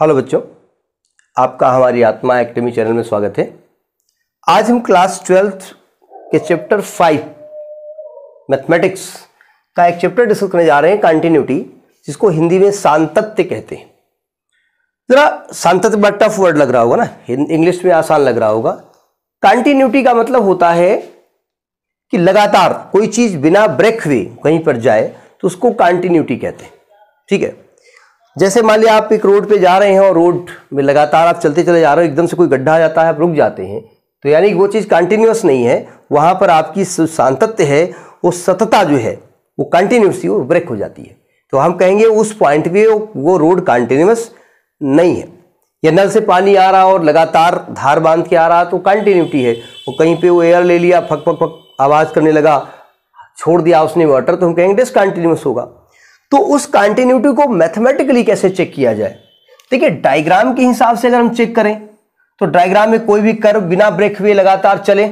hello बच्चों आपका हमारी आत्मा एकेडमी चैनल में स्वागत है आज हम क्लास ट्वेल्थ के चैप्टर फाइव मैथमेटिक्स का एक चैप्टर डिस्कस करने जा रहे हैं कंटिन्यूटी जिसको हिंदी में सांतत्य कहते हैं जरा सांतत्य बड़ा टफ वर्ड लग रहा होगा ना इंग्लिश में आसान लग रहा होगा कंटिन्यूटी का मतलब होता है कि लगातार कोई चीज़ बिना ब्रेक हुए कहीं पर जाए तो उसको कंटिन्यूटी कहते हैं ठीक है जैसे मान लिया आप एक रोड पे जा रहे हैं और रोड में लगातार आप चलते चले जा रहे हो एकदम से कोई गड्ढा आ जाता है आप रुक जाते हैं तो यानी वो चीज़ कंटिन्यूस नहीं है वहाँ पर आपकी सांतत्य है वो सतता जो है वो कंटिन्यूसली वो ब्रेक हो जाती है तो हम कहेंगे उस पॉइंट पे वो रोड कंटिन्यूस नहीं है या नल से पानी आ रहा और लगातार धार बांध के आ रहा तो कंटिन्यूटी है वो कहीं पे वो एयर ले लिया फक फक फक आवाज़ करने लगा छोड़ दिया उसने वाटर तो हम कहेंगे डिसकंटिन्यूस होगा तो उस कंटिन्यूटी को मैथमेटिकली कैसे चेक किया जाए देखिए डायग्राम के हिसाब से अगर हम चेक करें तो डायग्राम में कोई भी कर्व बिना ब्रेक हुए लगातार चले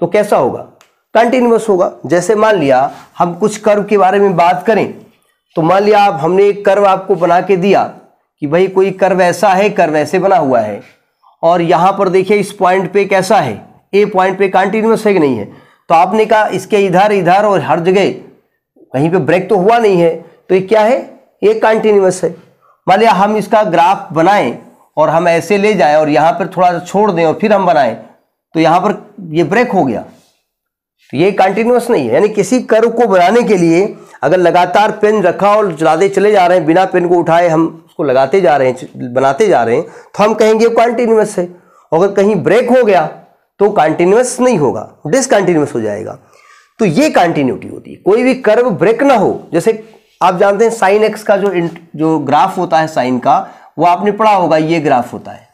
तो कैसा होगा कंटिन्यूस होगा जैसे मान लिया हम कुछ कर्व के बारे में बात करें तो मान लिया आप हमने एक कर्व आपको बना के दिया कि भाई कोई कर्व ऐसा है कर्व ऐसे बना हुआ है और यहाँ पर देखिए इस पॉइंट पे कैसा है ए पॉइंट पे कंटिन्यूस है कि नहीं है तो आपने कहा इसके इधर इधर और हर जगह कहीं पे ब्रेक तो हुआ नहीं है तो ये क्या है ये कंटिन्यूस है मान लिया हम इसका ग्राफ बनाएं और हम ऐसे ले जाए और यहाँ पर थोड़ा सा छोड़ दें और फिर हम बनाएं तो यहाँ पर ये ब्रेक हो गया तो ये कंटिन्यूस नहीं है यानी किसी कर्व को बनाने के लिए अगर लगातार पेन रखा और चलाते चले जा रहे हैं बिना पेन को उठाए हम उसको लगाते जा रहे हैं बनाते जा रहे हैं तो हम कहेंगे कॉन्टिन्यूस है अगर कहीं ब्रेक हो गया तो कॉन्टीन्यूस नहीं होगा डिसकंटिन्यूस हो जाएगा तो ये कंटिन्यूटी होती है कोई भी कर्व ब्रेक ना हो जैसे आप जानते हैं साइन एक्स का जो जो ग्राफ होता है साइन का वो आपने पढ़ा होगा ये ग्राफ होता है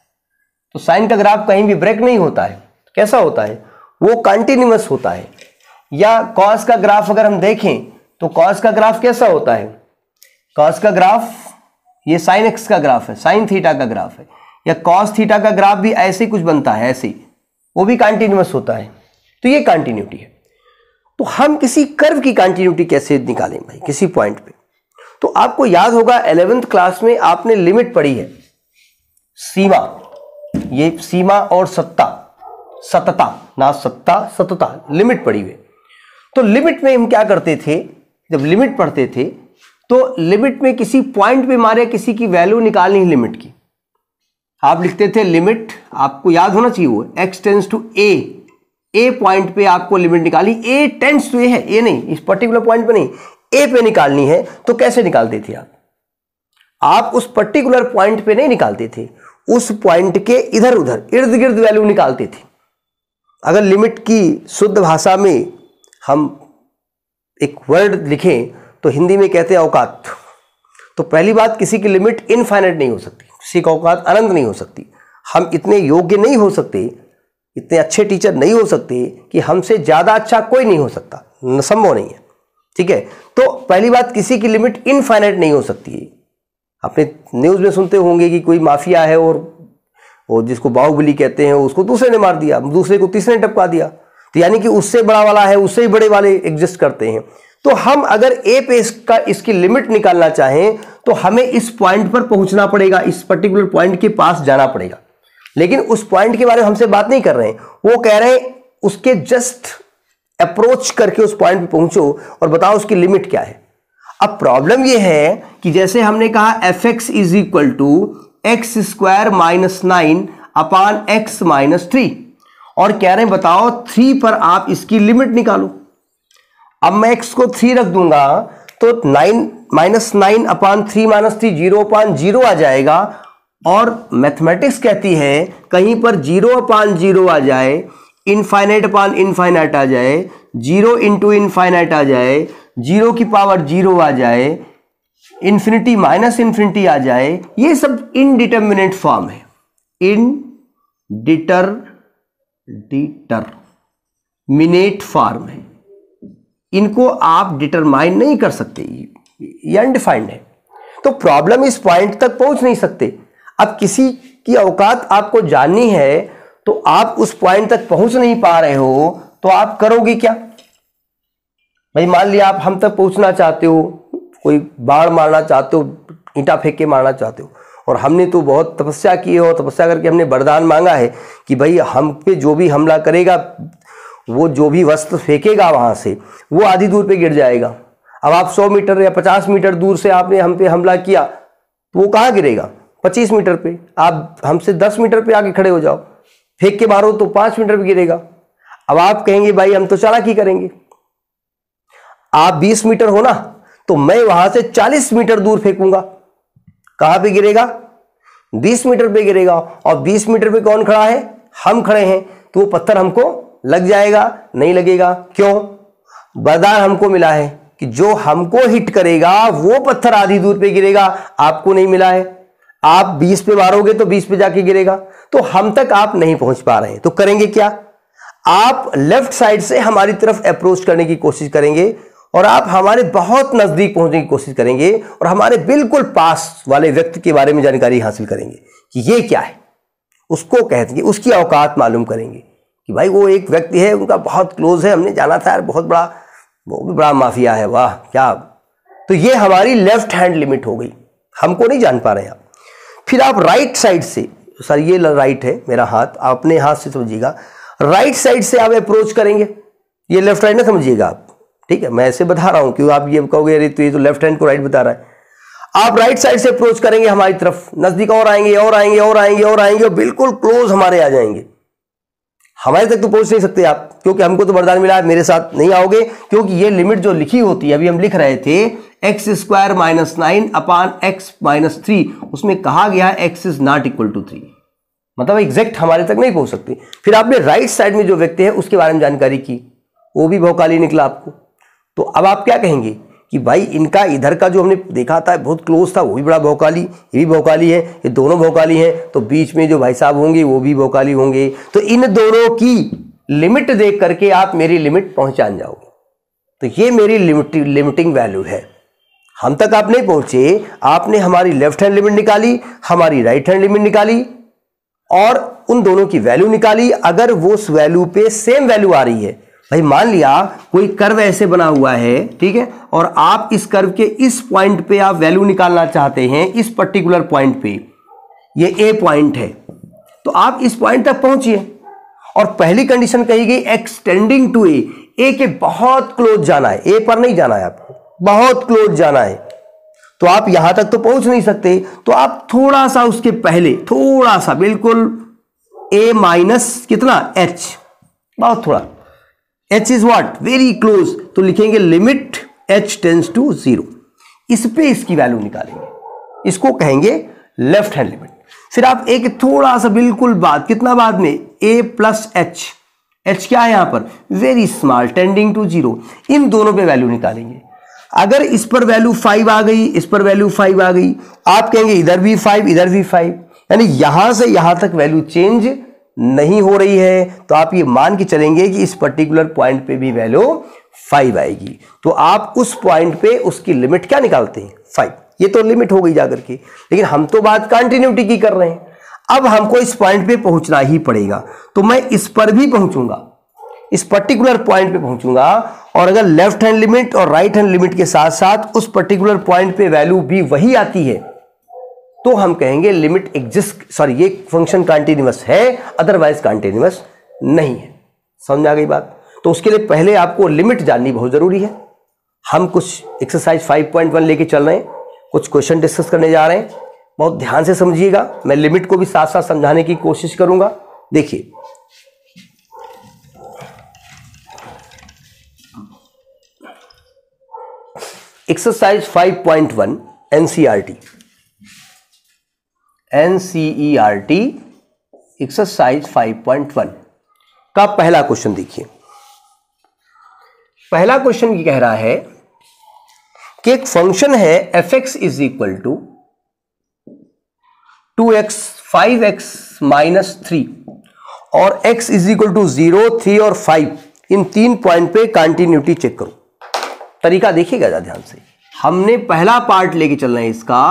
तो साइन का ग्राफ कहीं भी ब्रेक नहीं होता है कैसा होता है वो कंटिन्यूस होता है या कॉस का ग्राफ अगर हम देखें तो कॉस का ग्राफ कैसा होता है कॉस का ग्राफ ये साइन एक्स का ग्राफ है साइन थीटा का ग्राफ है या कॉस थीटा का ग्राफ भी ऐसे ही कुछ बनता है ऐसे वो भी कंटिन्यूस होता है तो ये कंटिन्यूटी है तो हम किसी कर्व की कंटिन्यूटी कैसे निकालें भाई किसी पॉइंट पे तो आपको याद होगा एलेवेंथ क्लास में आपने लिमिट पढ़ी है सीमा ये सीमा और सत्ता सतता ना सत्ता सतता लिमिट पढ़ी हुई तो लिमिट में हम क्या करते थे जब लिमिट पढ़ते थे तो लिमिट में किसी पॉइंट पे मारे किसी की वैल्यू निकालनी है लिमिट की आप लिखते थे लिमिट आपको याद होना चाहिए वो x tends to a a point पे आपको लिमिट निकाली ए टेंस टू ए है ए नहीं इस पर्टिकुलर पॉइंट पे नहीं ए पे निकालनी है तो कैसे निकालते थे आप आप उस पर्टिकुलर पॉइंट पे नहीं निकालते थे उस पॉइंट के इधर उधर इर्द गिर्द वैल्यू निकालते थे अगर लिमिट की शुद्ध भाषा में हम एक वर्ड लिखें तो हिंदी में कहते हैं औकात तो पहली बात किसी की लिमिट इनफाइनाइट नहीं हो सकती किसी का औकात अनंत नहीं हो सकती हम इतने योग्य नहीं हो सकते इतने अच्छे टीचर नहीं हो सकते कि हमसे ज़्यादा अच्छा कोई नहीं हो सकता संभव नहीं है ठीक है तो पहली बात किसी की लिमिट इनफाइनाइट नहीं हो सकती है आपने न्यूज़ में सुनते होंगे कि कोई माफिया है और और जिसको बाहुबली कहते हैं उसको दूसरे ने मार दिया दूसरे को तीसरे ने टपका दिया तो यानी कि उससे बड़ा वाला है उससे ही बड़े वाले एग्जिस्ट करते हैं तो हम अगर ए पे इसका इसकी लिमिट निकालना चाहें तो हमें इस पॉइंट पर पहुंचना पड़ेगा इस पर्टिकुलर पॉइंट के पास जाना पड़ेगा लेकिन उस पॉइंट के बारे में हमसे बात नहीं कर रहे हैं वो कह रहे हैं उसके जस्ट अप्रोच करके उस पॉइंट पे पहुंचो और बताओ उसकी लिमिट क्या है अब प्रॉब्लम यह है कि जैसे हमने कहा f x is equal to x square minus nine upon x minus three और कह रहे हैं बताओ थ्री पर आप इसकी लिमिट निकालो अब मैं एक्स को थ्री रख दूंगा तो nine minus nine upon three minus three zero upon zero आ जाएगा और मैथमेटिक्स कहती है कहीं पर जीरो अपान जीरो आ जाए इनफाइनाइट अपॉन इनफाइनाइट आ जाए जीरो इंटू इनफाइनाइट आ जाए जीरो की पावर जीरो आ जाए इन्फिनिटी माइनस इन्फिनिटी आ जाए ये सब इनडिटर्मिनेट फॉर्म है in deter determinate form है इनको आप डिटरमाइन नहीं कर सकते ये अनडिफाइंड है तो प्रॉब्लम इस पॉइंट तक पहुंच नहीं सकते अब किसी की औकात आपको जाननी है तो आप उस पॉइंट तक पहुंच नहीं पा रहे हो तो आप करोगे क्या भाई मान लिया आप हम तक पहुंचना चाहते हो कोई बाढ़ मारना चाहते हो ईंटा फेंक के मारना चाहते हो और हमने तो बहुत तपस्या की है और तपस्या करके हमने वरदान मांगा है कि भाई हम पे जो भी हमला करेगा वो जो भी वस्त्र फेंकेगा वहाँ से वो आधी दूर पे गिर जाएगा अब आप 100 मीटर या 50 मीटर दूर से आपने हम पे हमला किया तो वो कहाँ गिरेगा 25 मीटर पे आप हमसे 10 मीटर पे आके खड़े हो जाओ फेंक के मारो तो पांच मीटर भी गिरेगा अब आप कहेंगे भाई हम तो चालाकी करेंगे आप बीस मीटर हो ना तो मैं वहां से चालीस मीटर दूर फेंकूंगा कहां पे गिरेगा बीस मीटर पे गिरेगा और बीस मीटर पे कौन खड़ा है हम खड़े हैं तो वो पत्थर हमको लग जाएगा नहीं लगेगा क्यों बरदान हमको मिला है कि जो हमको हिट करेगा वो पत्थर आधी दूर पे गिरेगा आपको नहीं मिला है आप 20 पे मारोगे तो 20 पे जाके गिरेगा तो हम तक आप नहीं पहुंच पा रहे तो करेंगे क्या आप लेफ्ट साइड से हमारी तरफ अप्रोच करने की कोशिश करेंगे और आप हमारे बहुत नज़दीक पहुंचने की कोशिश करेंगे और हमारे बिल्कुल पास वाले व्यक्ति के बारे में जानकारी हासिल करेंगे कि ये क्या है उसको कह देंगे उसकी औकात मालूम करेंगे कि भाई वो एक व्यक्ति है उनका बहुत क्लोज है हमने जाना था यार बहुत बड़ा वो भी बड़ा माफिया है वाह क्या तो ये हमारी लेफ्ट हैंड लिमिट हो गई हमको नहीं जान पा रहे आप फिर आप राइट साइड से सर ये राइट है मेरा हाथ आप अपने हाथ से समझिएगा राइट साइड से आप अप्रोच करेंगे ये लेफ्ट राइट ना समझिएगा आप ठीक है मैं ऐसे बता रहा हूं क्यों आप ये कहोगे अरे तो ये तो लेफ्ट हैंड को राइट बता रहा है आप राइट साइड से अप्रोच करेंगे हमारी तरफ नजदीक और आएंगे और आएंगे और आएंगे और आएंगे और बिल्कुल क्लोज हमारे आ जाएंगे हमारे तक तो पहुंच नहीं सकते आप क्योंकि हमको तो वरदान मिला है मेरे साथ नहीं आओगे क्योंकि ये लिमिट जो लिखी होती है अभी हम लिख रहे थे x square minus nine upon x minus three उसमें कहा गया है x is not equal to three मतलब एग्जैक्ट हमारे तक नहीं पहुंच सकते फिर आपने राइट साइड में जो व्यक्ति है उसके बारे में जानकारी की वो भी भौकाली निकला आपको तो अब आप क्या कहेंगे कि भाई इनका इधर का जो हमने देखा था बहुत क्लोज था वो भी बड़ा भौकाली ये भी भौकाली है ये दोनों भौकाली हैं तो बीच में जो भाई साहब होंगे वो भी भौकाली होंगे तो इन दोनों की लिमिट देख करके आप मेरी लिमिट पहुंचान जाओगे तो ये मेरी लिमिट लिमिटिंग वैल्यू है हम तक आप नहीं पहुंचे आपने हमारी लेफ्ट हैंड लिमिट निकाली हमारी राइट हैंड लिमिट निकाली और उन दोनों की वैल्यू निकाली अगर वो उस वैल्यू पे सेम वैल्यू आ रही है भाई मान लिया कोई कर्व ऐसे बना हुआ है ठीक है और आप इस कर्व के इस पॉइंट पे आप वैल्यू निकालना चाहते हैं इस पर्टिकुलर पॉइंट पे ये ए पॉइंट है तो आप इस पॉइंट तक पहुंचिए और पहली कंडीशन कही गई एक्सटेंडिंग टू ए ए के बहुत क्लोज जाना है ए पर नहीं जाना है आपको बहुत क्लोज जाना है तो आप यहां तक तो पहुंच नहीं सकते तो आप थोड़ा सा उसके पहले थोड़ा सा बिल्कुल ए माइनस कितना एच बहुत थोड़ा h is what very close तो लिखेंगे limit h tends to zero इस पे इसकी वैल्यू निकालेंगे इसको कहेंगे लेफ्ट हैंड लिमिट फिर आप एक थोड़ा सा बिल्कुल बाद कितना बाद में ए प्लस एच एच क्या है यहां पर very small tending to zero इन दोनों पे वैल्यू निकालेंगे अगर इस पर वैल्यू फाइव आ गई इस पर वैल्यू फाइव आ गई आप कहेंगे इधर भी फाइव इधर भी फाइव यानी यहां से यहां तक वैल्यू चेंज नहीं हो रही है तो आप ये मान के चलेंगे कि इस पर्टिकुलर पॉइंट पे भी वैल्यू फाइव आएगी तो आप उस पॉइंट पे उसकी लिमिट क्या निकालते हैं फाइव ये तो लिमिट हो गई जाकर के लेकिन हम तो बात कंटिन्यूटी की कर रहे हैं अब हमको इस पॉइंट पे पहुंचना ही पड़ेगा तो मैं इस पर भी पहुंचूंगा इस पर्टिकुलर पॉइंट पे पहुंचूंगा और अगर लेफ्ट हैंड लिमिट और राइट हैंड लिमिट के साथ साथ उस पर्टिकुलर पॉइंट पे वैल्यू भी वही आती है तो हम कहेंगे लिमिट एग्जिस्ट सॉरी ये फंक्शन कॉन्टिन्यूस है अदरवाइज कॉन्टिन्यूस नहीं है समझ आ गई बात तो उसके लिए पहले आपको लिमिट जाननी बहुत ज़रूरी है हम कुछ एक्सरसाइज 5.1 लेके चल रहे हैं कुछ क्वेश्चन डिस्कस करने जा रहे हैं बहुत ध्यान से समझिएगा मैं लिमिट को भी साथ साथ समझाने की कोशिश करूंगा देखिए exercise 5.1 NCERT N C E R T exercise five point one का पहला क्वेश्चन देखिए पहला क्वेश्चन ये कह रहा है कि एक फंक्शन है f x is equal to two x five x minus three और x is equal to zero three और फाइव इन तीन पॉइंट पे कंटिन्यूटी चेक करो तरीका देखिएगा ध्यान से हमने पहला पार्ट लेके चलना है इसका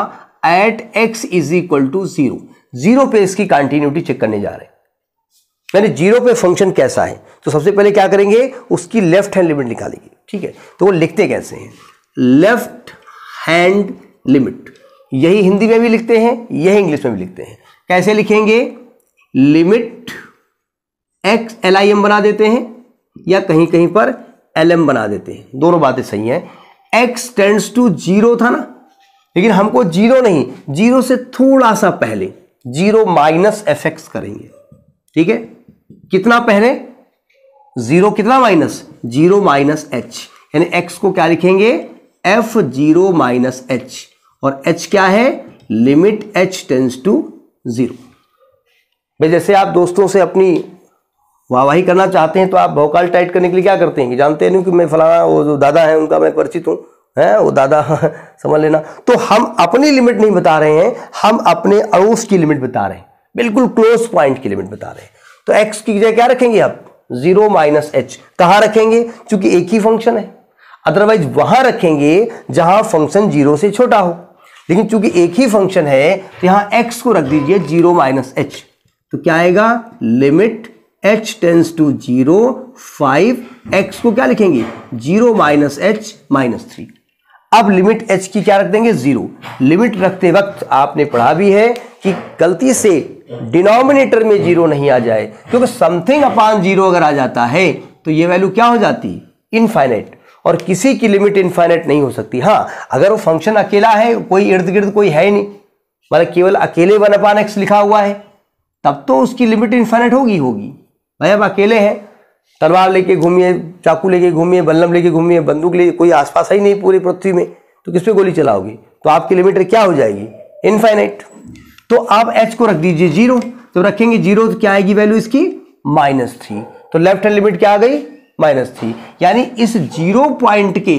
at x is equal to zero zero पे इसकी कंटिन्यूटी चेक करने जा रहे हैं यानी जीरो पे फंक्शन कैसा है तो सबसे पहले क्या करेंगे उसकी लेफ्ट हैंड लिमिट निकालेंगे ठीक है तो वो लिखते कैसे हैं लेफ्ट हैंड लिमिट यही हिंदी में भी लिखते हैं यही इंग्लिश में भी लिखते हैं कैसे लिखेंगे limit x L I M बना देते हैं या कहीं कहीं पर एल एम बना देते हैं दोनों बातें सही हैं एक्स टेंड्स टू जीरो था ना लेकिन हमको जीरो नहीं जीरो से थोड़ा सा पहले जीरो माइनस एफ एक्स करेंगे ठीक है कितना पहले जीरो कितना माइनस जीरो माइनस एच यानी एक्स को क्या लिखेंगे एफ जीरो माइनस एच और एच क्या है limit h tends to zero भाई जैसे आप दोस्तों से अपनी वाहवाही करना चाहते हैं तो आप भोकाल टाइट करने के लिए क्या करते हैं जानते हैं कि मैं फलाना वो जो दादा है उनका मैं परिचित हूं है वो दादा समझ लेना तो हम अपनी लिमिट नहीं बता रहे हैं हम अपने अड़ोस की लिमिट बता रहे हैं बिल्कुल क्लोज पॉइंट की लिमिट बता रहे हैं तो एक्स की जगह क्या रखेंगे आप जीरो माइनस एच कहां रखेंगे क्योंकि एक ही फंक्शन है अदरवाइज वहां रखेंगे जहां फंक्शन जीरो से छोटा हो लेकिन चूंकि एक ही फंक्शन है तो यहां एक्स को रख दीजिए जीरो माइनस एच तो क्या आएगा limit h tends to zero five x को क्या लिखेंगे zero minus h minus three अब लिमिट एच की क्या रख देंगे जीरो लिमिट रखते वक्त आपने पढ़ा भी है कि गलती से डिनोमिनेटर में जीरो नहीं आ जाए क्योंकि समथिंग अपान जीरो अगर आ जाता है तो ये वैल्यू क्या हो जाती इनफाइनाइट और किसी की लिमिट इनफाइनाइट नहीं हो सकती हाँ अगर वो फंक्शन अकेला है कोई इर्द गिर्द कोई है नहीं मतलब केवल अकेले वन अपान एक्स लिखा हुआ है तब तो उसकी लिमिट इनफाइनाइट होगी होगी भाई अब अकेले हैं तलवार लेके घूमिए चाकू लेके घूमिए बल्लम लेके घूमिए बंदूक लेके कोई आसपास ही नहीं पूरी पृथ्वी में तो किस पे गोली चलाओगी तो आपकी लिमिटर क्या हो जाएगी इनफाइनाइट तो आप एच को रख दीजिए जीरो तो रखेंगे जीरो तो क्या आएगी वैल्यू इसकी माइनस थ्री तो लेफ्ट हैंड लिमिट क्या आ गई माइनस थ्री यानी इस जीरो पॉइंट के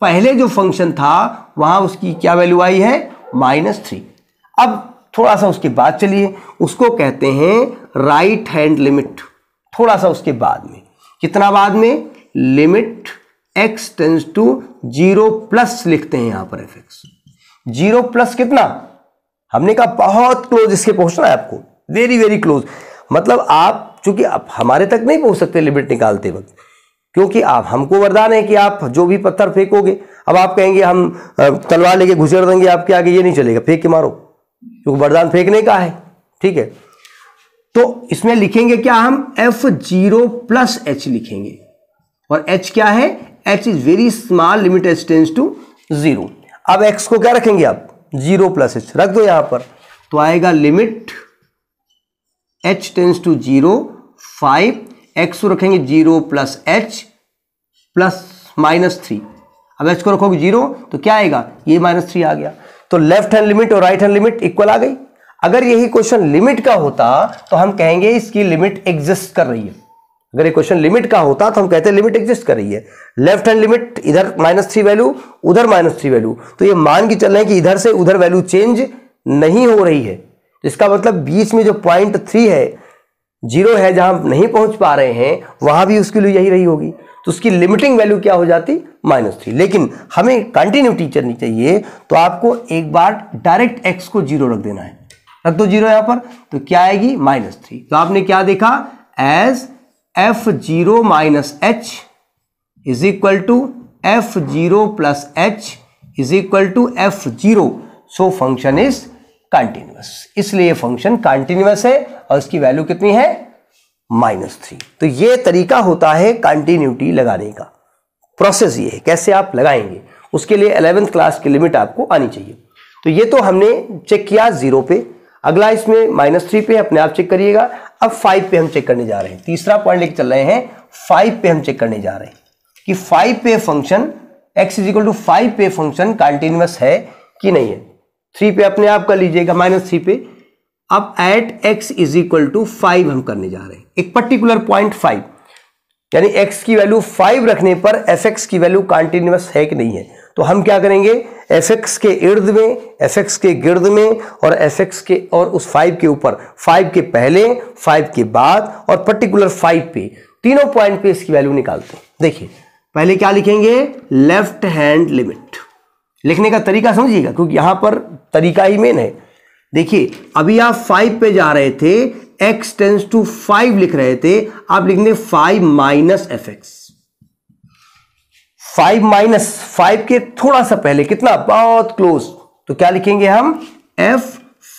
पहले जो फंक्शन था वहां उसकी क्या वैल्यू आई है माइनस थ्री अब थोड़ा सा उसके बाद चलिए उसको कहते हैं राइट हैंड लिमिट थोड़ा सा उसके बाद में कितना बाद में limit x tends to zero plus लिखते हैं यहां पर एफ एक्स जीरो प्लस कितना हमने कहा बहुत क्लोज इसके पहुंचना है आपको वेरी वेरी क्लोज मतलब आप चूंकि आप हमारे तक नहीं पहुंच सकते लिमिट निकालते वक्त क्योंकि आप हमको वरदान है कि आप जो भी पत्थर फेंकोगे अब आप कहेंगे हम तलवार लेके घुसेड़ देंगे आपके आगे ये नहीं चलेगा फेंक के मारो क्योंकि वरदान फेंकने का है ठीक है तो इसमें लिखेंगे क्या हम एफ जीरो प्लस एच लिखेंगे और एच क्या है h is very small limit h tends to zero अब एक्स को क्या रखेंगे आप जीरो प्लस एच रख दो यहां पर तो आएगा limit h tends to zero five x को रखेंगे zero plus h plus minus three अब एच को रखोगे जीरो तो क्या आएगा ये माइनस थ्री आ गया तो लेफ्ट हैंड लिमिट और राइट हैंड लिमिट इक्वल आ गई अगर यही क्वेश्चन लिमिट का होता तो हम कहेंगे इसकी लिमिट एग्जिस्ट कर रही है अगर ये क्वेश्चन लिमिट का होता तो हम कहते हैं लिमिट एग्जिस्ट कर रही है लेफ्ट हैंड लिमिट इधर माइनस थ्री वैल्यू उधर माइनस थ्री वैल्यू तो ये मान के चल रहे हैं कि इधर से उधर वैल्यू चेंज नहीं हो रही है इसका मतलब बीच में जो पॉइंट थ्री है जीरो है जहां नहीं पहुंच पा रहे हैं वहां भी उसकी वैल्यू यही रही होगी तो उसकी लिमिटिंग वैल्यू क्या हो जाती माइनस थ्री लेकिन हमें कंटिन्यू टीचर नहीं चाहिए तो आपको एक बार डायरेक्ट एक्स को जीरो रख देना है रख दो जीरो यहां पर तो क्या आएगी माइनस थ्री तो आपने क्या देखा as f zero minus h is equal to f zero plus h is equal to f zero so function is continuous इसलिए फंक्शन कंटिन्यूस है और इसकी वैल्यू कितनी है माइनस थ्री तो ये तरीका होता है कंटिन्यूटी लगाने का प्रोसेस ये है कैसे आप लगाएंगे उसके लिए अलेवेंथ क्लास की लिमिट आपको आनी चाहिए तो ये तो हमने चेक किया जीरो पे अगला इसमें माइनस थ्री पे अपने आप चेक करिएगा अब फाइव पे हम चेक करने जा रहे हैं तीसरा पॉइंट लेके चल रहे हैं फाइव पे हम चेक करने जा रहे हैं कि फाइव पे function x is equal to five पे फंक्शन कंटिन्यूस है कि नहीं है थ्री पे अपने आप कर लीजिएगा माइनस थ्री पे अब at x is equal to five हम करने जा रहे हैं एक पर्टिकुलर पॉइंट फाइव यानी एक्स की वैल्यू फाइव रखने पर एफ एक्स की वैल्यू कॉन्टिन्यूस है कि नहीं है तो हम क्या करेंगे एफ एक्स के इर्द में एफ एक्स के गिर्द में और एफ एक्स के और उस फाइव के ऊपर फाइव के पहले फाइव के बाद और पर्टिकुलर फाइव पे तीनों पॉइंट पे इसकी वैल्यू निकालते हैं देखिए पहले क्या लिखेंगे लेफ्ट हैंड लिमिट लिखने का तरीका समझिएगा क्योंकि यहां पर तरीका ही मेन है देखिए अभी आप फाइव पे जा रहे थे एक्स टेंस टू फाइव लिख रहे थे आप लिखेंगे five minus f x five minus five के थोड़ा सा पहले कितना बहुत क्लोज तो क्या लिखेंगे हम एफ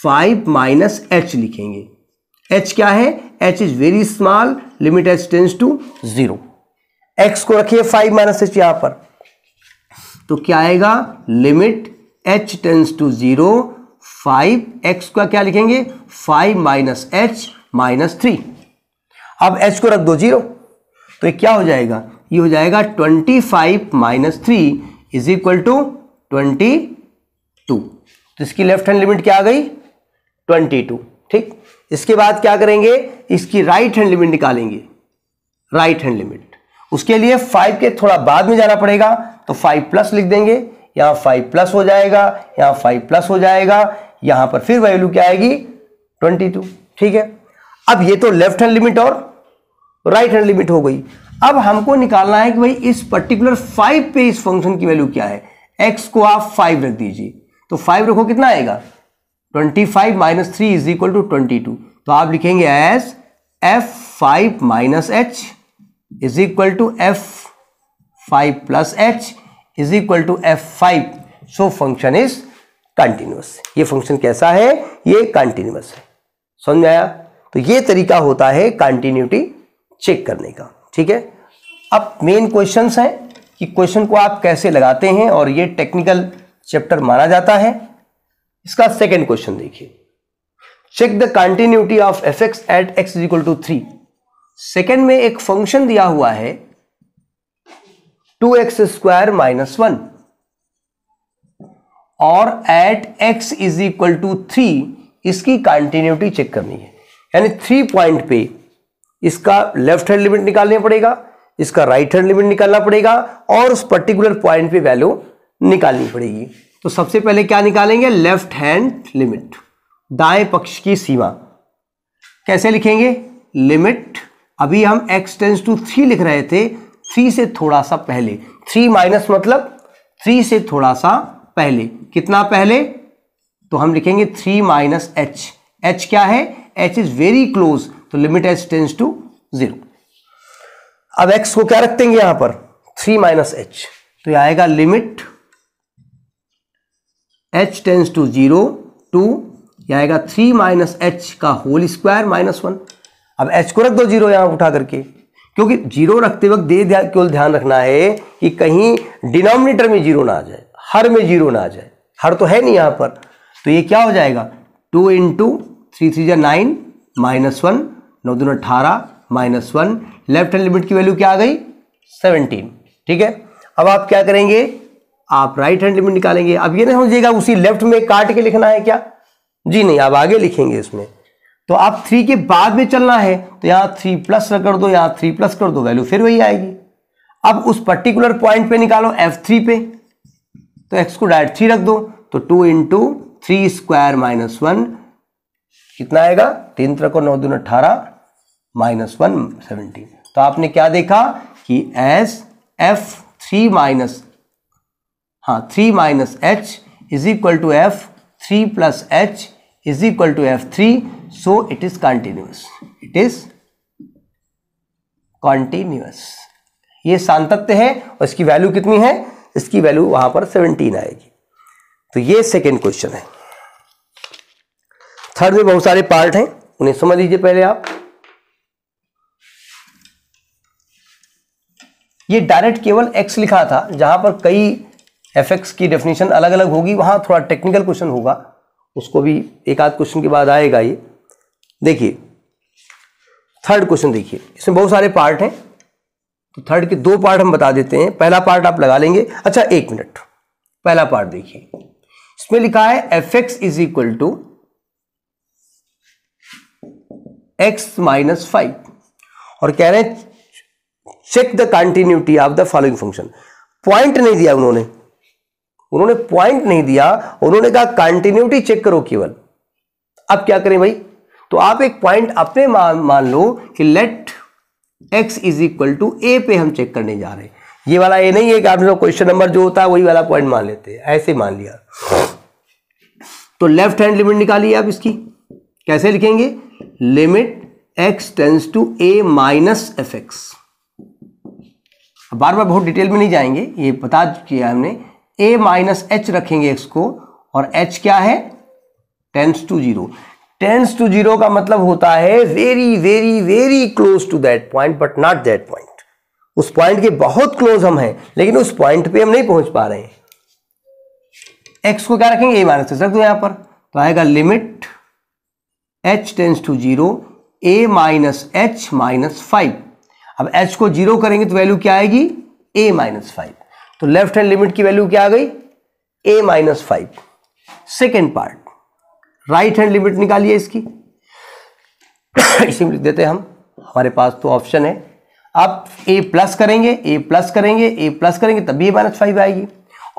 फाइव माइनस एच लिखेंगे एच क्या है h is very small limit h tends to zero x को रखिए फाइव माइनस एच यहां पर तो क्या आएगा limit h tends to zero five x का क्या लिखेंगे five minus h minus three अब एच को रख दो जीरो तो ये क्या हो जाएगा ये हो जाएगा twenty five minus three is equal to twenty two तो इसकी लेफ्ट हैंड लिमिट क्या आ गई ट्वेंटी टू ठीक इसके बाद क्या करेंगे इसकी राइट हैंड लिमिट निकालेंगे राइट हैंड लिमिट उसके लिए फाइव के थोड़ा बाद में जाना पड़ेगा तो फाइव प्लस लिख देंगे यहां फाइव प्लस हो जाएगा यहां फाइव प्लस हो जाएगा यहां पर फिर वैल्यू क्या आएगी ट्वेंटी टू ठीक है अब ये तो लेफ्ट हैंड लिमिट और राइट हैंड लिमिट हो गई अब हमको निकालना है कि भाई इस पर्टिकुलर फाइव पे इस फंक्शन की वैल्यू क्या है एक्स को आप फाइव रख दीजिए तो फाइव रखो कितना आएगा twenty five minus three is equal to twenty two तो आप लिखेंगे as f five minus h is equal to f five plus h is equal to f five so function is continuous ये function कैसा है ये continuous है समझ आया तो ये तरीका होता है कंटिन्यूटी चेक करने का ठीक है अब मेन क्वेश्चन हैं कि क्वेश्चन को आप कैसे लगाते हैं और ये टेक्निकल चैप्टर माना जाता है इसका सेकेंड क्वेश्चन देखिए check the continuity of f x at x is equal to three second में एक फंक्शन दिया हुआ है two x square minus one और at x is equal to three इसकी कंटिन्यूटी चेक करनी है यानी थ्री पॉइंट पे इसका लेफ्ट हैंड लिमिट निकालना पड़ेगा इसका राइट हैंड लिमिट निकालना पड़ेगा और उस पर्टिकुलर पॉइंट पे वैल्यू निकालनी पड़ेगी तो सबसे पहले क्या निकालेंगे लेफ्ट हैंड लिमिट दाएं पक्ष की सीमा कैसे लिखेंगे लिमिट अभी हम x टेंस टू थ्री लिख रहे थे थ्री से थोड़ा सा पहले थ्री माइनस मतलब थ्री से थोड़ा सा पहले कितना पहले तो हम लिखेंगे थ्री माइनस एच एच क्या है एच इज वेरी क्लोज तो limit h tends to zero अब एक्स को क्या रखते हैं यहां पर थ्री माइनस एच तो यह आएगा limit h tends to zero two यह आएगा थ्री माइनस एच का होल स्क्वायर माइनस वन अब एच को रख दो जीरो यहां उठा करके क्योंकि जीरो रखते वक्त दे केवल ध्यान रखना है कि कहीं डिनोमिनेटर में जीरो ना आ जाए हर में जीरो ना आ जाए हर तो है नहीं यहां पर तो ये क्या हो जाएगा टू इंटू थ्री थ्री जा नाइन माइनस वन नौ दून अठारह minus one left hand limit की वैल्यू क्या आ गई सेवनटीन ठीक है अब आप क्या करेंगे आप राइट हैंड लिमिट निकालेंगे अब ये नहीं समझिएगा उसी लेफ्ट में काट के लिखना है क्या जी नहीं आप आगे लिखेंगे इसमें तो आप थ्री के बाद में चलना है तो यहाँ थ्री प्लस कर दो यहाँ थ्री प्लस कर दो वैल्यू फिर वही आएगी अब उस पर्टिकुलर पॉइंट पे निकालो एफ थ्री पे तो एक्स को डायरेक्ट थ्री रख दो तो two into three square minus one कितना आएगा तीन को नौ दून अठारह माइनस वन सेवनटीन तो आपने क्या देखा कि एस एफ थ्री माइनस हाँ three minus h is equal to f three plus h is equal to f three so it is continuous it is continuous ये सांतत्य है और इसकी वैल्यू कितनी है इसकी वैल्यू वहां पर सेवनटीन आएगी तो ये सेकेंड क्वेश्चन है थर्ड में बहुत सारे पार्ट हैं उन्हें समझ लीजिए पहले आप ये डायरेक्ट केवल एक्स लिखा था जहां पर कई एफ एक्स की डेफिनेशन अलग अलग होगी वहां थोड़ा टेक्निकल क्वेश्चन होगा उसको भी एक आध क्वेश्चन के बाद आएगा ये देखिए थर्ड क्वेश्चन देखिए इसमें बहुत सारे पार्ट हैं तो थर्ड के दो पार्ट हम बता देते हैं पहला पार्ट आप लगा लेंगे अच्छा एक मिनट पहला पार्ट देखिए इसमें लिखा है f x is equal to x minus five और कह रहे हैं check the continuity of the following function point नहीं दिया उन्होंने उन्होंने पॉइंट नहीं दिया उन्होंने कहा कंटिन्यूटी चेक करो केवल अब क्या करें भाई तो आप एक पॉइंट अपने मान मान लो कि let x is equal to a पे हम चेक करने जा रहे हैं ये वाला ए नहीं है कि आप क्वेश्चन नंबर जो होता है वही वाला पॉइंट मान लेते हैं ऐसे मान लिया तो लेफ्ट हैंड लिमिट निकालिए आप इसकी कैसे लिखेंगे limit x tends to a minus f x बार बार बहुत डिटेल में नहीं जाएंगे ये बता किया हमने ए माइनस एच रखेंगे एक्स को और एच क्या है tends to zero tends to zero का मतलब होता है very very very close to that point but not that point उस पॉइंट के बहुत क्लोज हम हैं लेकिन उस पॉइंट पे हम नहीं पहुंच पा रहे हैं एक्स को क्या रखेंगे ए माइनस रख दो यहां पर तो आएगा limit h tends to zero a minus h minus five अब एच को जीरो करेंगे तो वैल्यू क्या आएगी ए माइनस फाइव तो लेफ्ट हैंड लिमिट की वैल्यू क्या आ गई a minus five second part right hand limit निकालिए इसकी इसी में लिख देते हैं हम हमारे पास तो ऑप्शन है आप ए प्लस करेंगे ए प्लस करेंगे ए प्लस करेंगे तब भी ए माइनस फाइव आएगी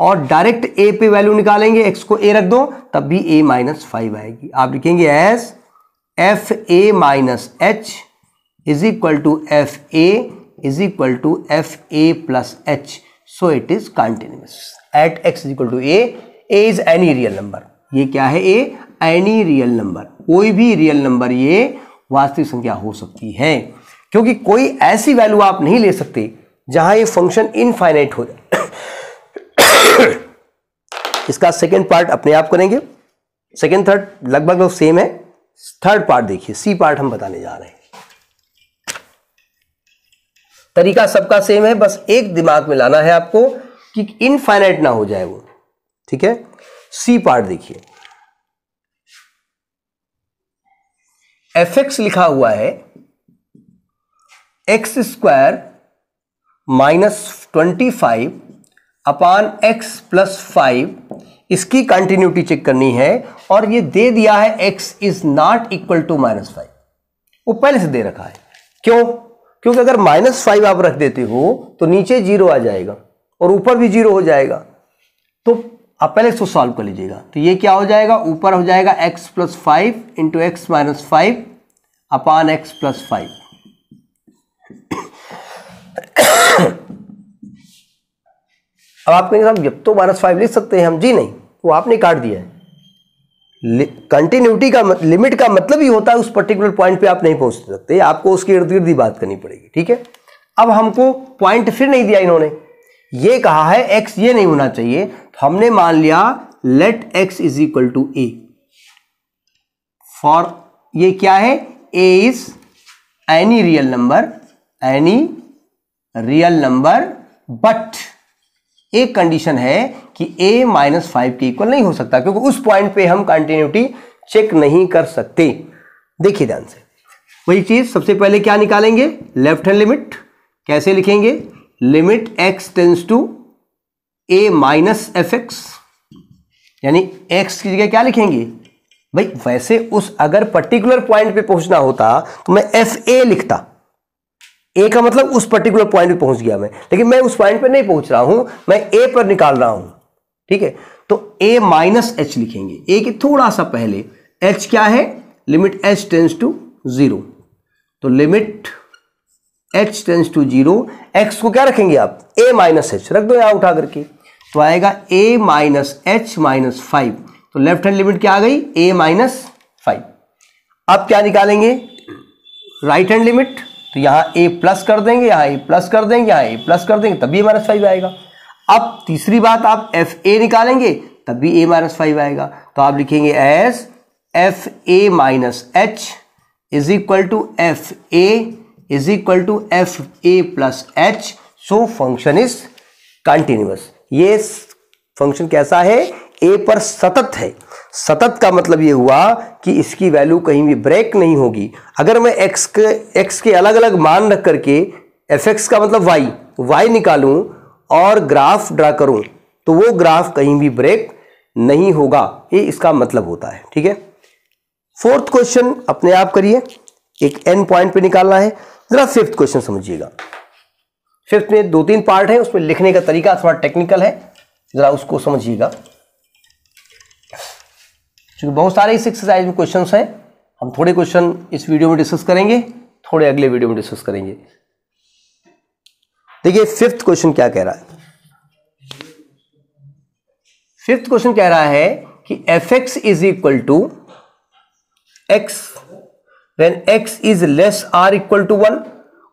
और डायरेक्ट ए पे वैल्यू निकालेंगे एक्स को ए रख दो तब भी ए माइनस फाइव आएगी आप लिखेंगे as f a minus h is equal to f a is equal to f a plus h so it is continuous at x is equal to a a is any real number ये क्या है ए any real number कोई भी real number ये वास्तविक संख्या हो सकती है क्योंकि कोई ऐसी वैल्यू आप नहीं ले सकते जहां ये फंक्शन इनफाइनाइट हो जाए इसका सेकेंड पार्ट अपने आप करेंगे सेकेंड थर्ड लगभग सेम है थर्ड पार्ट देखिए सी पार्ट हम बताने जा रहे हैं तरीका सबका सेम है बस एक दिमाग में लाना है आपको कि इनफाइनाइट ना हो जाए वो ठीक है सी पार्ट देखिए एफ एक्स लिखा हुआ है x square minus twenty five upon x plus five इसकी कंटिन्यूटी चेक करनी है और ये दे दिया है x is not equal to minus five वो पहले से दे रखा है क्यों क्योंकि अगर माइनस फाइव आप रख देते हो तो नीचे जीरो आ जाएगा और ऊपर भी जीरो हो जाएगा तो आप पहले इसको सॉल्व कर लीजिएगा तो ये क्या हो जाएगा ऊपर हो जाएगा x plus five into x minus five upon x plus five अब आप कहेंगे साहब जब तो माइनस फाइव लिख सकते हैं हम जी नहीं वो आपने काट दिया है कंटिन्यूटी का लिमिट का मतलब ही होता है उस पर्टिकुलर पॉइंट पे आप नहीं पहुंच सकते आपको उसके इर्द गिर्द ही बात करनी पड़ेगी ठीक है अब हमको पॉइंट फिर नहीं दिया इन्होंने ये कहा है एक्स ये नहीं होना चाहिए तो हमने मान लिया let x is equal to a for ये क्या है a is any real number any real number but एक कंडीशन है कि a माइनस फाइव के इक्वल नहीं हो सकता क्योंकि उस पॉइंट पे हम कंटिन्यूटी चेक नहीं कर सकते देखिए ध्यान से वही चीज सबसे पहले क्या निकालेंगे लेफ्ट हैंड लिमिट कैसे लिखेंगे limit x tends to a minus f x यानी x की जगह क्या लिखेंगे भाई वैसे उस अगर पर्टिकुलर पॉइंट पे पहुंचना होता तो मैं एफ ए लिखता ए का मतलब उस पर्टिकुलर पॉइंट पे पहुंच गया मैं लेकिन मैं उस पॉइंट पे नहीं पहुंच रहा हूं मैं ए पर निकाल रहा हूं ठीक है तो a माइनस एच लिखेंगे a के थोड़ा सा पहले h क्या है limit h tends to zero तो limit h tends to zero x को क्या रखेंगे आप a माइनस एच रख दो यहां उठा करके तो आएगा a minus h minus five तो लेफ्ट हैंड लिमिट क्या आ गई a माइनस फाइव अब क्या निकालेंगे राइट हैंड लिमिट तो यहां ए प्लस कर देंगे यहां ए प्लस कर देंगे यहां ए प्लस कर देंगे तभी माइनस फाइव आएगा अब तीसरी बात आप एफ ए निकालेंगे तब भी ए माइनस फाइव आएगा तो आप लिखेंगे as f a minus h is equal to f a is equal to f a plus h so function is continuous ये फंक्शन कैसा है ए पर सतत है सतत का मतलब ये हुआ कि इसकी वैल्यू कहीं भी ब्रेक नहीं होगी अगर मैं एक्स के एक्स के अलग अलग मान रख करके एफ एक्स का मतलब वाई वाई निकालूं और ग्राफ ड्रा करूँ तो वो ग्राफ कहीं भी ब्रेक नहीं होगा ये इसका मतलब होता है ठीक है फोर्थ क्वेश्चन अपने आप करिए एक एन पॉइंट पे निकालना है जरा फिफ्थ क्वेश्चन समझिएगा फिफ्थ में दो तीन पार्ट है उसमें लिखने का तरीका थोड़ा टेक्निकल है जरा उसको समझिएगा क्योंकि बहुत सारे इस एक्सरसाइज में क्वेश्चन हैं हम थोड़े क्वेश्चन इस वीडियो में डिस्कस करेंगे थोड़े अगले वीडियो में डिस्कस करेंगे देखिए फिफ्थ क्वेश्चन क्या कह रहा है फिफ्थ क्वेश्चन कह रहा है कि f x is equal to x when x is less or equal to one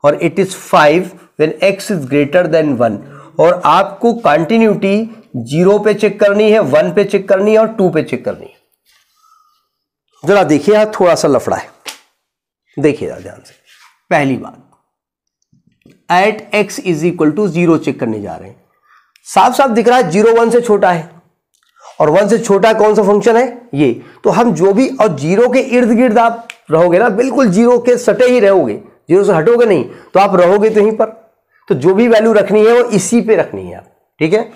और it is five when x is greater than one और आपको कंटिन्यूटी जीरो पे चेक करनी है वन पे चेक करनी है और टू पे चेक करनी है जरा देखिए थोड़ा सा लफड़ा है देखिए ध्यान से पहली बात at x is equal to zero check करने जा रहे हैं साफ साफ दिख रहा है जीरो वन से छोटा है और वन से छोटा कौन सा फंक्शन है ये तो हम जो भी और जीरो के इर्द गिर्द आप रहोगे ना बिल्कुल जीरो के सटे ही रहोगे जीरो से हटोगे नहीं तो आप रहोगे तो यहीं पर तो जो भी वैल्यू रखनी है वो इसी पे रखनी है आप ठीक है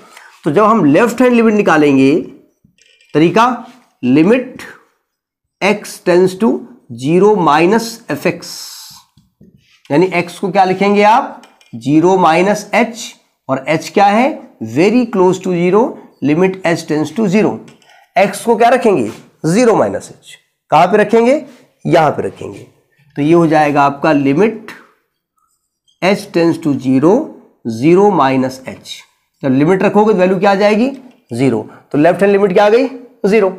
तो जब हम लेफ्ट हैंड लिमिट निकालेंगे तरीका limit x tends to zero minus f x यानी x को क्या लिखेंगे आप जीरो माइनस एच और h क्या है very close to zero limit h tends to zero x को क्या रखेंगे जीरो माइनस एच कहां पे रखेंगे यहां पे रखेंगे तो ये हो जाएगा आपका limit h tends to zero zero minus h जब लिमिट रखोगे तो वैल्यू क्या आ जाएगी जीरो तो लेफ्ट हैंड लिमिट क्या आ गई जीरो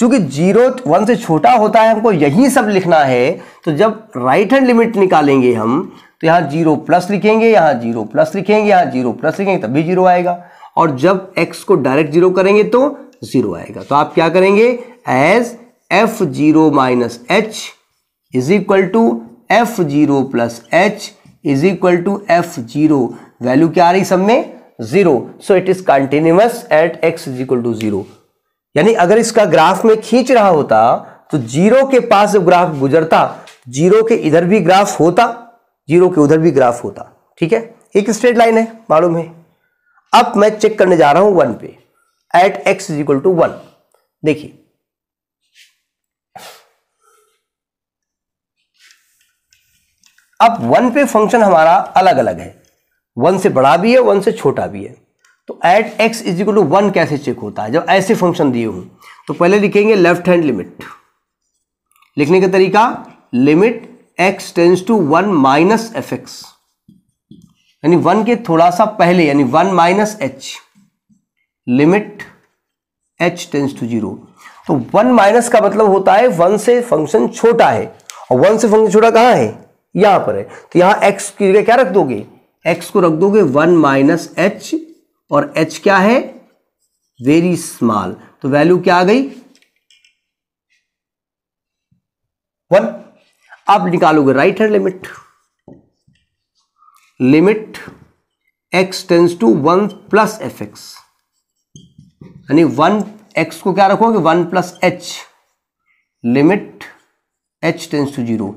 चूंकि जीरो वन से छोटा होता है हमको यही सब लिखना है तो जब राइट हैंड लिमिट निकालेंगे हम तो यहाँ जीरो प्लस लिखेंगे यहाँ जीरो प्लस लिखेंगे यहाँ जीरो प्लस लिखेंगे तब भी जीरो आएगा और जब एक्स को डायरेक्ट जीरो करेंगे तो जीरो आएगा तो आप क्या करेंगे as f zero minus h is equal to f zero plus h is equal to f zero value क्या आ रही सब में zero so it is continuous at x is equal to zero यानी अगर इसका ग्राफ में खींच रहा होता तो जीरो के पास जब ग्राफ गुजरता जीरो के इधर भी ग्राफ होता जीरो के उधर भी ग्राफ होता ठीक है एक स्ट्रेट लाइन है मालूम है अब मैं चेक करने जा रहा हूं वन पे at x is equal to one देखिए अब वन पे फंक्शन हमारा अलग अलग है वन से बड़ा भी है वन से छोटा भी है तो at x is equal to one कैसे चेक होता है जब ऐसे फंक्शन दिए हूं तो पहले लिखेंगे लेफ्ट हैंड लिमिट लिखने का तरीका limit x tends to one minus f x यानी वन के थोड़ा सा पहले यानी one minus h limit h tends to zero तो वन माइनस का मतलब होता है वन से फंक्शन छोटा है और वन से फंक्शन छोटा कहां है यहां पर है तो यहां एक्स की जगह क्या रख दोगे एक्स को रख दोगे वन माइनस एच और एच क्या है वेरी स्मॉल तो वैल्यू क्या आ गई वन अब निकालोगे right hand limit limit x tends to one plus f x यानी वन एक्स को क्या रखोगे one plus h limit h tends to zero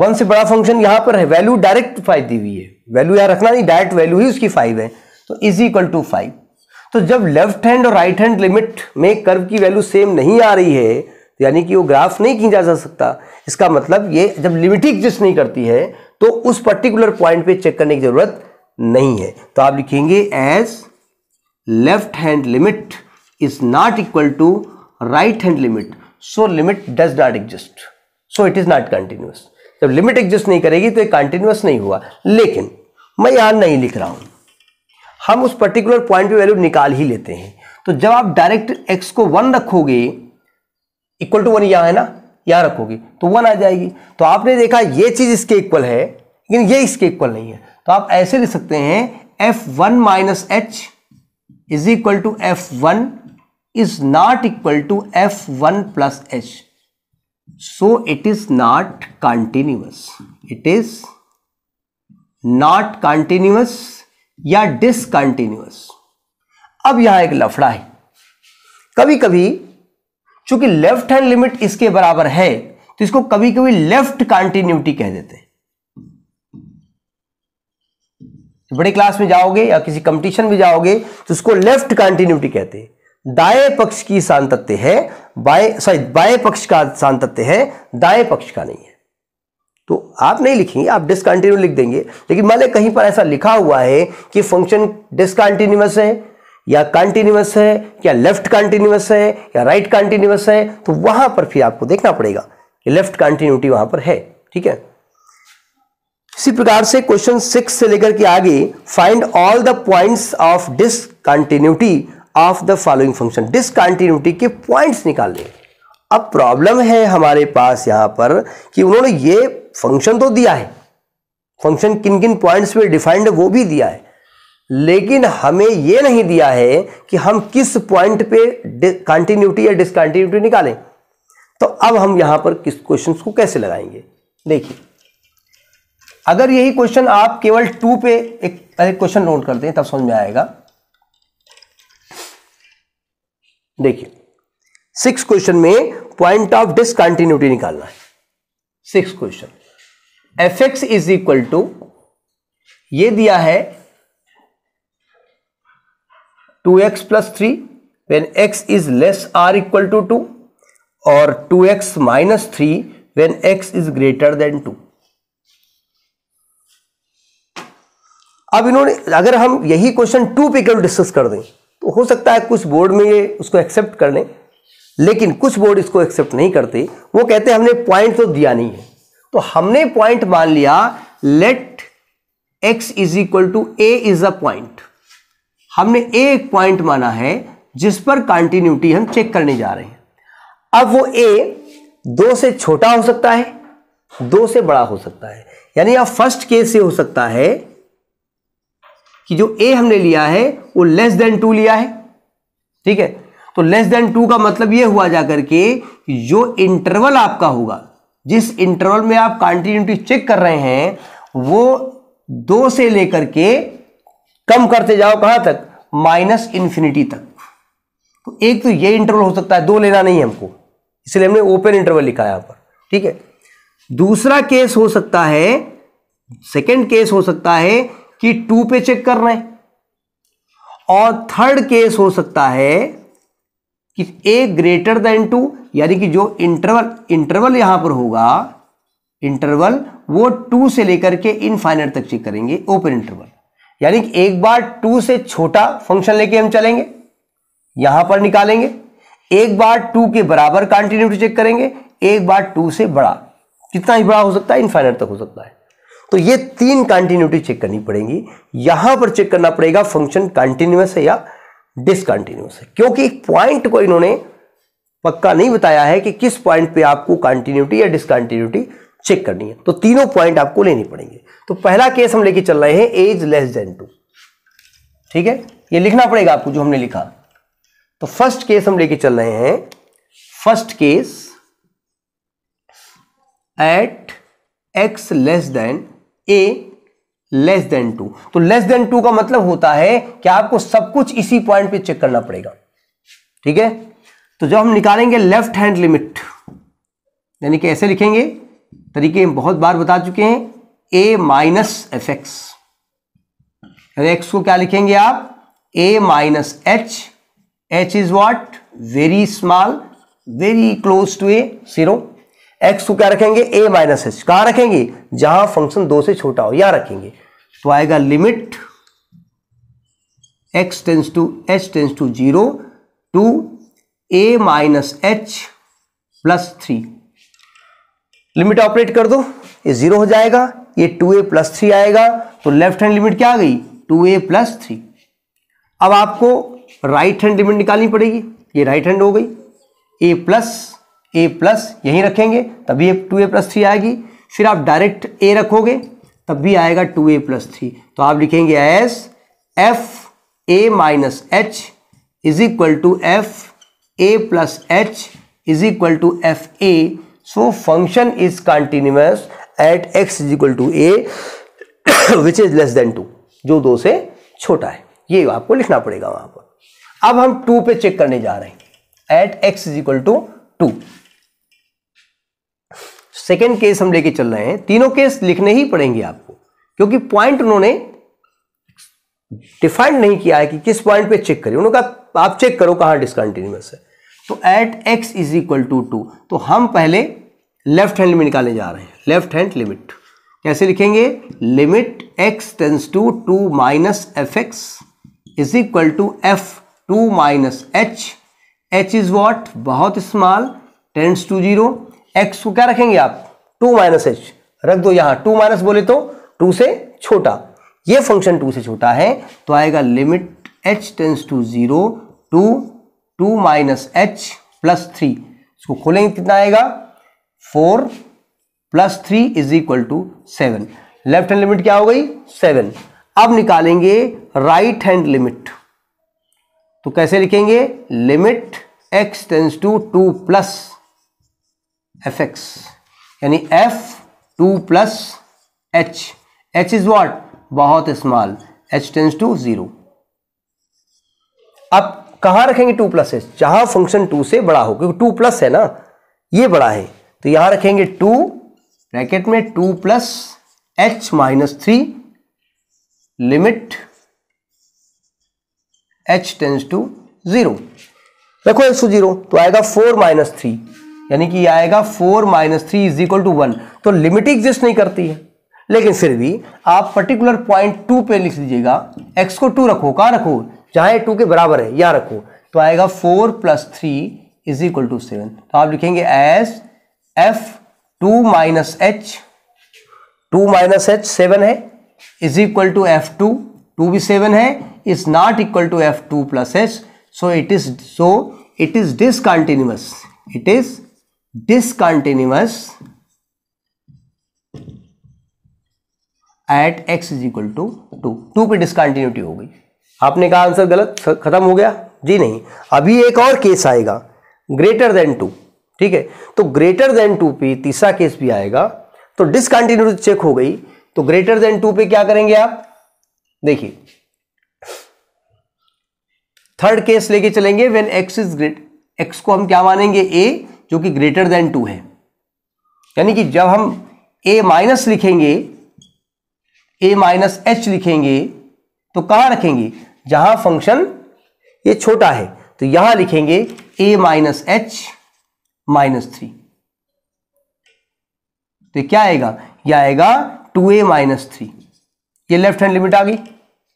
one से बड़ा फंक्शन यहां पर है वैल्यू डायरेक्ट फाइव दी हुई है वैल्यू यहां रखना नहीं डायरेक्ट वैल्यू ही उसकी फाइव है तो इज इक्वल टू फाइव तो जब लेफ्ट हैंड और राइट हैंड लिमिट में कर्व की वैल्यू सेम नहीं आ रही है तो यानी कि वो ग्राफ नहीं खींचा जा सकता इसका मतलब ये जब लिमिट ही एग्जिस्ट नहीं करती है तो उस पर्टिकुलर पॉइंट पे चेक करने की जरूरत नहीं है तो आप लिखेंगे as left hand limit is not equal to right hand limit so limit does not exist so it is not continuous जब लिमिट एग्जिस्ट नहीं करेगी तो ये कंटिन्यूस नहीं हुआ लेकिन मैं यहां नहीं लिख रहा हूं हम उस पर्टिकुलर पॉइंट पे वैल्यू निकाल ही लेते हैं तो जब आप डायरेक्ट एक्स को वन रखोगे इक्वल टू वन यहाँ है ना यहाँ रखोगे तो वन आ जाएगी तो आपने देखा ये चीज़ इसके इक्वल है लेकिन ये इसके इक्वल नहीं है तो आप ऐसे लिख सकते हैं f one minus h is equal to f one is not equal to f one plus h so it is not continuous it is not continuous या डिसकंटिन्यूस अब यहां एक लफड़ा है कभी कभी चूंकि लेफ्ट हैंड लिमिट इसके बराबर है तो इसको कभी कभी लेफ्ट कंटिन्यूटी कह देते हैं बड़े क्लास में जाओगे या किसी कंपटीशन में जाओगे तो उसको लेफ्ट कंटिन्यूटी कहते हैं दाएं पक्ष की शांतत्य है बाएं सॉरी बाएं पक्ष का सांतत्य है दाएं पक्ष का नहीं है तो आप नहीं लिखेंगे आप डिसकंटिन्यू लिख देंगे लेकिन मान लें कहीं पर ऐसा लिखा हुआ है कि फंक्शन डिसकंटिन्यूस है या कंटिन्यूस है या लेफ्ट कंटिन्यूस है या राइट right कंटिन्यूस है तो वहां पर फिर आपको देखना पड़ेगा कि लेफ्ट कंटिन्यूटी वहां पर है ठीक है इसी प्रकार से क्वेश्चन सिक्स से लेकर के आगे find all the points of discontinuity of the following function discontinuity के पॉइंट्स निकाल लेंगे अब प्रॉब्लम है हमारे पास यहां पर कि उन्होंने ये फंक्शन तो दिया है फंक्शन किन किन पॉइंट्स पे डिफाइंड है वो भी दिया है लेकिन हमें ये नहीं दिया है कि हम किस पॉइंट पे कंटिन्यूटी या डिसकंटिन्यूटी निकालें तो अब हम यहां पर किस क्वेश्चन को कैसे लगाएंगे देखिए अगर यही क्वेश्चन आप केवल टू पे एक क्वेश्चन नोट करते हैं तब समझ में आएगा देखिए सिक्स क्वेश्चन में पॉइंट ऑफ डिसकंटिन्यूटी निकालना है six question f x is equal to ये दिया है two x plus three when x is less or equal to two और two x minus three when x is greater than two अब इन्होंने अगर हम यही क्वेश्चन टू पे केवल डिस्कस कर दें तो हो सकता है कुछ बोर्ड में ये उसको एक्सेप्ट कर लें लेकिन कुछ बोर्ड इसको एक्सेप्ट नहीं करते वो कहते हमने पॉइंट तो दिया नहीं है तो हमने पॉइंट मान लिया let x is equal to a is a point हमने ए एक पॉइंट माना है जिस पर कंटिन्यूटी हम चेक करने जा रहे हैं अब वो ए दो से छोटा हो सकता है दो से बड़ा हो सकता है यानी आप फर्स्ट केस से हो सकता है कि जो ए हमने लिया है वो लेस देन टू लिया है ठीक है तो लेस देन टू का मतलब ये हुआ जाकर के जो इंटरवल आपका होगा जिस इंटरवल में आप कॉन्टीन्यूटी चेक कर रहे हैं वो दो से लेकर के कम करते जाओ कहां तक माइनस इंफिनिटी तक तो एक तो ये इंटरवल हो सकता है दो लेना नहीं है हमको इसलिए हमने ओपन इंटरवल लिखा है यहां पर ठीक है दूसरा केस हो सकता है सेकेंड केस हो सकता है कि टू पे चेक कर रहे हैं और थर्ड केस हो सकता है कि ए ग्रेटर देन टू यानी कि जो इंटरवल इंटरवल यहां पर होगा इंटरवल वो टू से लेकर के इनफाइनट तक चेक करेंगे ओपन इंटरवल यानी कि एक बार टू से छोटा फंक्शन लेके हम चलेंगे यहां पर निकालेंगे एक बार टू के बराबर कॉन्टिन्यूटी चेक करेंगे एक बार टू से बड़ा कितना ही बड़ा हो सकता है इनफाइनट तक हो सकता है तो ये तीन कंटिन्यूटी चेक करनी पड़ेगी यहां पर चेक करना पड़ेगा फंक्शन कंटिन्यूस है या डिसकंटिन्यूस है क्योंकि एक पॉइंट को इन्होंने पक्का नहीं बताया है कि किस पॉइंट पे आपको कंटिन्यूटी या डिसकंटिन्यूटी चेक करनी है तो तीनों पॉइंट आपको लेने पड़ेंगे तो पहला केस हम लेके चल रहे हैं एज लेस देन टू ठीक है ये लिखना पड़ेगा आपको जो हमने लिखा तो फर्स्ट केस हम लेके चल रहे हैं first case at x less than a less than two तो लेस देन टू का मतलब होता है कि आपको सब कुछ इसी पॉइंट पे चेक करना पड़ेगा ठीक है तो जब हम निकालेंगे लेफ्ट हैंड लिमिट यानी कि ऐसे लिखेंगे तरीके हम बहुत बार बता चुके हैं a minus f x x को क्या लिखेंगे आप a minus h h is what very small very close to a zero x को क्या रखेंगे ए माइनस एच कहां रखेंगे जहां फंक्शन दो से छोटा हो यहां रखेंगे तो आएगा limit x tends to h tends to zero two a minus h plus three limit operate कर दो ये जीरो हो जाएगा ये टू ए प्लस थ्री आएगा तो लेफ्ट हैंड लिमिट क्या आ गई टू ए प्लस थ्री अब आपको राइट हैंड लिमिट निकालनी पड़ेगी ये राइट हैंड हो गई ए प्लस ए प्लस यहीं रखेंगे तभी टू ए प्लस थ्री आएगी फिर आप डायरेक्ट ए रखोगे तब भी आएगा टू ए प्लस थ्री तो आप लिखेंगे as f a minus h is equal to f a plus h is equal to f a so function is continuous at x is equal to a which is less than two जो दो से छोटा है ये आपको लिखना पड़ेगा वहां पर अब हम टू पे चेक करने जा रहे हैं at x is equal to two second case हम लेके चल रहे हैं तीनों केस लिखने ही पड़ेंगे आपको क्योंकि पॉइंट उन्होंने डिफाइंड नहीं किया है कि किस पॉइंट पे चेक करें उन्होंने कहा आप चेक करो कहां डिसकंटिन्यूस है तो at x is equal to two तो हम पहले लेफ्ट हैंड में निकाले जा रहे हैं लेफ्ट हैंड लिमिट कैसे लिखेंगे limit x tends to two minus f x is equal to f two minus h h is what बहुत small tends to zero x को क्या रखेंगे आप टू माइनस एच रख दो यहां टू माइनस बोले तो टू से छोटा ये फंक्शन टू से छोटा है तो आएगा limit h tends to zero two two minus h plus three इसको खोलेंगे कितना आएगा four plus three is equal to seven left hand limit क्या हो गई सेवन अब निकालेंगे राइट हैंड लिमिट तो कैसे लिखेंगे limit x tends to two plus f x यानी f two plus h h is what बहुत small h tends to zero अब कहां रखेंगे टू प्लस एच जहां फंक्शन टू से बड़ा हो क्योंकि टू प्लस है ना ये बड़ा है तो यहां रखेंगे टू ब्रैकेट में two plus h minus three limit h tends to zero रखो एच टू जीरो तो आएगा फोर माइनस थ्री यानी कि आएगा four minus three is equal to one तो लिमिट एग्जिस्ट नहीं करती है लेकिन फिर भी आप पर्टिकुलर पॉइंट टू पे लिख दीजिएगा एक्स को टू रखो कहाँ रखो जहां टू के बराबर है यहाँ रखो तो आएगा four plus three is equal to seven तो आप लिखेंगे as f two minus h two minus h seven है is equal to f two two भी सेवन है is not equal to f two plus h so it is so it is discontinuous it is discontinuous at x is equal to two two पे discontinuity हो गई आपने कहा answer गलत खत्म हो गया जी नहीं अभी एक और केस आएगा ग्रेटर देन टू ठीक है तो ग्रेटर देन टू पे तीसरा केस भी आएगा तो डिसकंटिन्यूटी चेक हो गई तो ग्रेटर देन टू पे क्या करेंगे आप देखिए थर्ड केस लेके चलेंगे when x is great x को हम क्या मानेंगे ए जो कि ग्रेटर देन टू है यानी कि जब हम ए माइनस लिखेंगे ए माइनस एच लिखेंगे तो कहां रखेंगे जहां फंक्शन ये छोटा है तो यहां लिखेंगे a minus h minus three तो क्या आएगा यह आएगा टू ए माइनस थ्री ये लेफ्ट हैंड लिमिट आ गई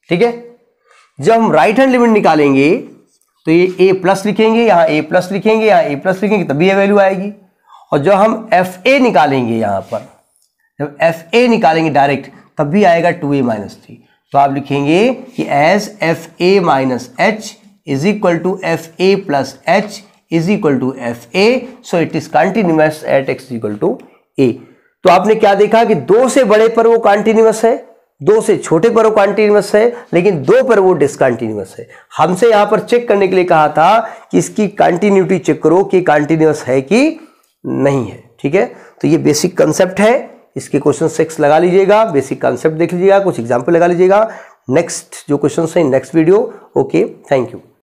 ठीक है जब हम राइट हैंड लिमिट निकालेंगे तो ये ए प्लस लिखेंगे यहाँ ए प्लस लिखेंगे यहाँ ए प्लस लिखेंगे तभी ये वैल्यू आएगी और जब हम एफ ए निकालेंगे यहाँ पर जब एफ ए निकालेंगे डायरेक्ट तब भी आएगा टू ए माइनस थ्री तो आप लिखेंगे कि as f a minus h is equal to f a plus h is equal to f a so it is continuous at x equal to a तो आपने क्या देखा कि दो से बड़े पर वो कॉन्टिन्यूअस है दो से छोटे पर वो कॉन्टीन्यूस है लेकिन दो पर वो डिसकंटिन्यूस है हमसे यहां पर चेक करने के लिए कहा था कि इसकी कंटिन्यूटी चेक करो कि कंटिन्यूस है कि नहीं है ठीक है तो ये बेसिक कंसेप्ट है इसके क्वेश्चन सिक्स लगा लीजिएगा बेसिक कंसेप्ट देख लीजिएगा कुछ एग्जाम्पल लगा लीजिएगा नेक्स्ट जो क्वेश्चन है next video okay thank you